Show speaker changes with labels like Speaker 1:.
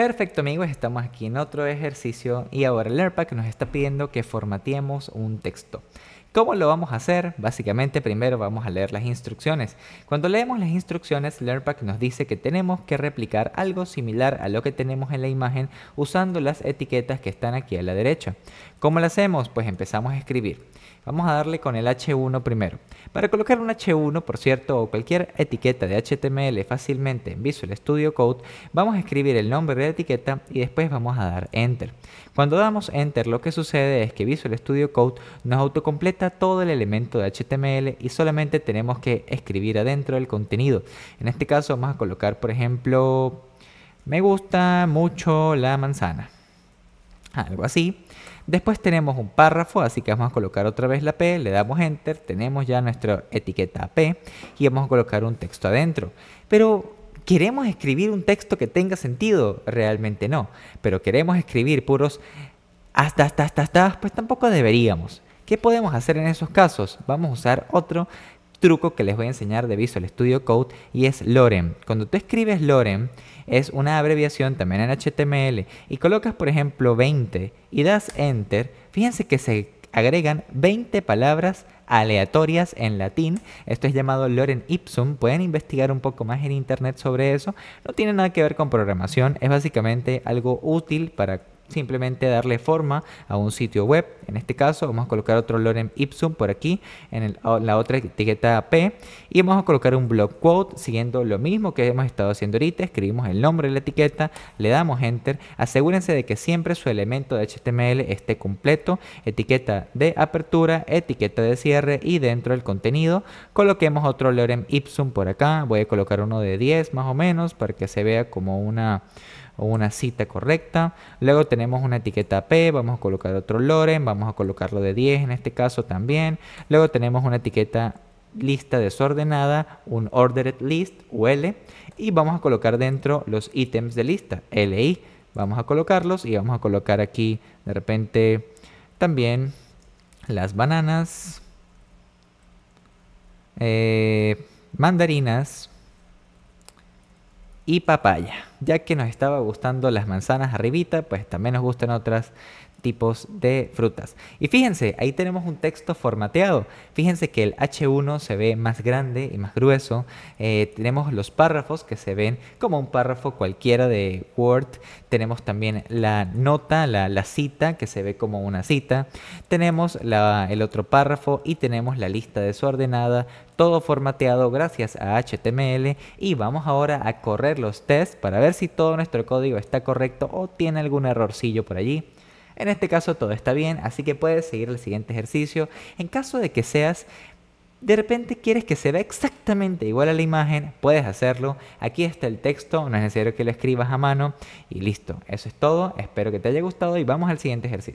Speaker 1: Perfecto amigos, estamos aquí en otro ejercicio y ahora el nos está pidiendo que formateemos un texto. ¿Cómo lo vamos a hacer? Básicamente primero vamos a leer las instrucciones. Cuando leemos las instrucciones, Learnpack nos dice que tenemos que replicar algo similar a lo que tenemos en la imagen usando las etiquetas que están aquí a la derecha. ¿Cómo lo hacemos? Pues empezamos a escribir. Vamos a darle con el H1 primero. Para colocar un H1, por cierto, o cualquier etiqueta de HTML fácilmente en Visual Studio Code, vamos a escribir el nombre de la etiqueta y después vamos a dar Enter. Cuando damos Enter, lo que sucede es que Visual Studio Code nos autocompleta todo el elemento de HTML y solamente tenemos que escribir adentro el contenido. En este caso vamos a colocar, por ejemplo, me gusta mucho la manzana algo así. Después tenemos un párrafo, así que vamos a colocar otra vez la P, le damos Enter, tenemos ya nuestra etiqueta P y vamos a colocar un texto adentro. Pero queremos escribir un texto que tenga sentido, realmente no. Pero queremos escribir puros hasta, hasta, hasta, hasta, pues tampoco deberíamos. ¿Qué podemos hacer en esos casos? Vamos a usar otro truco que les voy a enseñar de Visual Studio Code y es Lorem. Cuando tú escribes Lorem, es una abreviación también en HTML y colocas, por ejemplo, 20 y das Enter, fíjense que se agregan 20 palabras aleatorias en latín. Esto es llamado Lorem Ipsum. Pueden investigar un poco más en internet sobre eso. No tiene nada que ver con programación. Es básicamente algo útil para simplemente darle forma a un sitio web. En este caso vamos a colocar otro lorem ipsum por aquí en, la otra etiqueta P y vamos a colocar un blog quote siguiendo lo mismo que hemos estado haciendo ahorita. Escribimos el nombre de la etiqueta, le damos enter. Asegúrense de que siempre su elemento de HTML esté completo. Etiqueta de apertura, etiqueta de cierre y dentro del contenido coloquemos otro lorem ipsum por acá. Voy a colocar uno de 10 más o menos para que se vea como una, una cita correcta. Luego tenemos tenemos una etiqueta P, vamos a colocar otro Loren, vamos a colocarlo de 10 en este caso también. Luego tenemos una etiqueta lista desordenada, un ordered list, UL, y vamos a colocar dentro los ítems de lista, LI. Vamos a colocarlos y vamos a colocar aquí de repente también las bananas, eh, mandarinas, y papaya. Ya que nos estaba gustando las manzanas arribita, pues también nos gustan otras tipos de frutas. Y fíjense, ahí tenemos un texto formateado. Fíjense que el H1 se ve más grande y más grueso. Eh, tenemos los párrafos que se ven como un párrafo cualquiera de Word. Tenemos también la nota, la, cita, que se ve como una cita. Tenemos el otro párrafo y tenemos la lista desordenada, todo formateado gracias a HTML y vamos ahora a correr los tests para ver si todo nuestro código está correcto o tiene algún errorcillo por allí. En este caso todo está bien, así que puedes seguir el siguiente ejercicio. En caso de que seas de repente quieres que se vea exactamente igual a la imagen, puedes hacerlo. Aquí está el texto, no es necesario que lo escribas a mano. Y listo, eso es todo. Espero que te haya gustado y vamos al siguiente ejercicio.